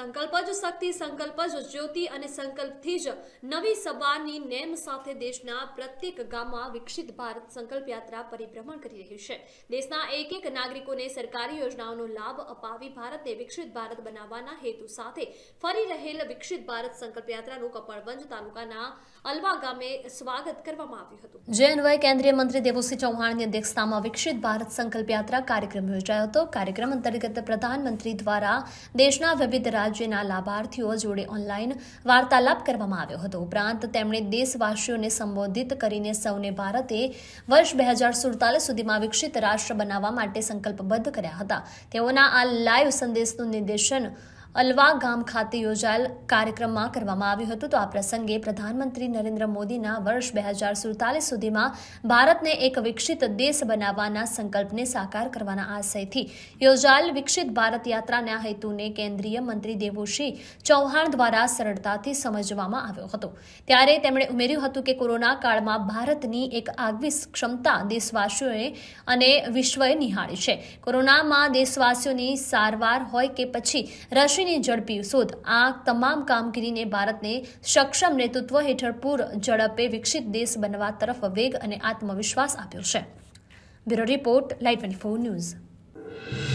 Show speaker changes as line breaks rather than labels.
સંકલ્પ જ શક્તિ સંકલ્પ જ જ્યોતિ અને સંકલ્પથી જ નવી સભાની નેમ સાથે દેશના પ્રત્યેક ગામમાં વિકસિત ભારત સંકલ્પ યાત્રા પરિભ્રમણ કરી રહ્યું છે દેશના એક એક નાગરિકોને સરકારી યોજનાઓનો લાભ અપાવી ભારતને વિકસિત ભારત બનાવવાના હેતુ સાથે ફરી રહેલ વિકસિત ભારત સંકલ્પ યાત્રાનું કપડવંજ તાલુકાના અલવા ગામે સ્વાગત કરવામાં આવ્યું હતું જે અન્વયે કેન્દ્રીય મંત્રી દેવુસિંહ ચૌહાણની અધ્યક્ષતામાં વિકસિત ભારત સંકલ્પ યાત્રા કાર્યક્રમ યોજાયો હતો કાર્યક્રમ અંતર્ગત પ્રધાનમંત્રી દ્વારા દેશના વિવિધ રાજ્યો રાજ્યના લાભાર્થીઓ જોડે ઓનલાઈન વાર્તાલાપ કરવામાં આવ્યો હતો ઉપરાંત તેમણે દેશવાસીઓને સંબોધિત કરીને સૌને ભારતે વર્ષ બે હજાર સુડતાલીસ સુધીમાં વિકસિત રાષ્ટ્ર બનાવવા માટે સંકલ્પબદ્ધ કર્યા હતા તેઓના આ લાઈવ સંદેશનું નિર્દેશન અલવા ગામ ખાતે યોજાયેલ કાર્યક્રમમાં કરવામાં આવ્યું હતું તો આ પ્રસંગે પ્રધાનમંત્રી નરેન્દ્ર મોદીના વર્ષ બે હજાર સુડતાલીસ સુધીમાં ભારતને એક વિકસિત દેશ બનાવવાના સંકલ્પને સાકાર કરવાના આશયથી યોજાયેલ વિકસિત ભારત યાત્રાના હેતુને કેન્દ્રીય મંત્રી દેવુસિંહ ચૌહાણ દ્વારા સરળતાથી સમજવામાં આવ્યો હતો ત્યારે તેમણે ઉમેર્યું હતું કે કોરોના કાળમાં ભારતની એક આગવી ક્ષમતા દેશવાસીઓએ અને વિશ્વએ નિહાળી છે કોરોનામાં દેશવાસીઓની સારવાર હોય કે પછી રસી પક્ષીની ઝડપી શોધ આ તમામ કામગીરીને ભારતને સક્ષમ નેતૃત્વ હેઠળ પૂર ઝડપે વિકસિત દેશ બનવા તરફ વેગ અને આત્મવિશ્વાસ આપ્યો છે bureau report light twenty four news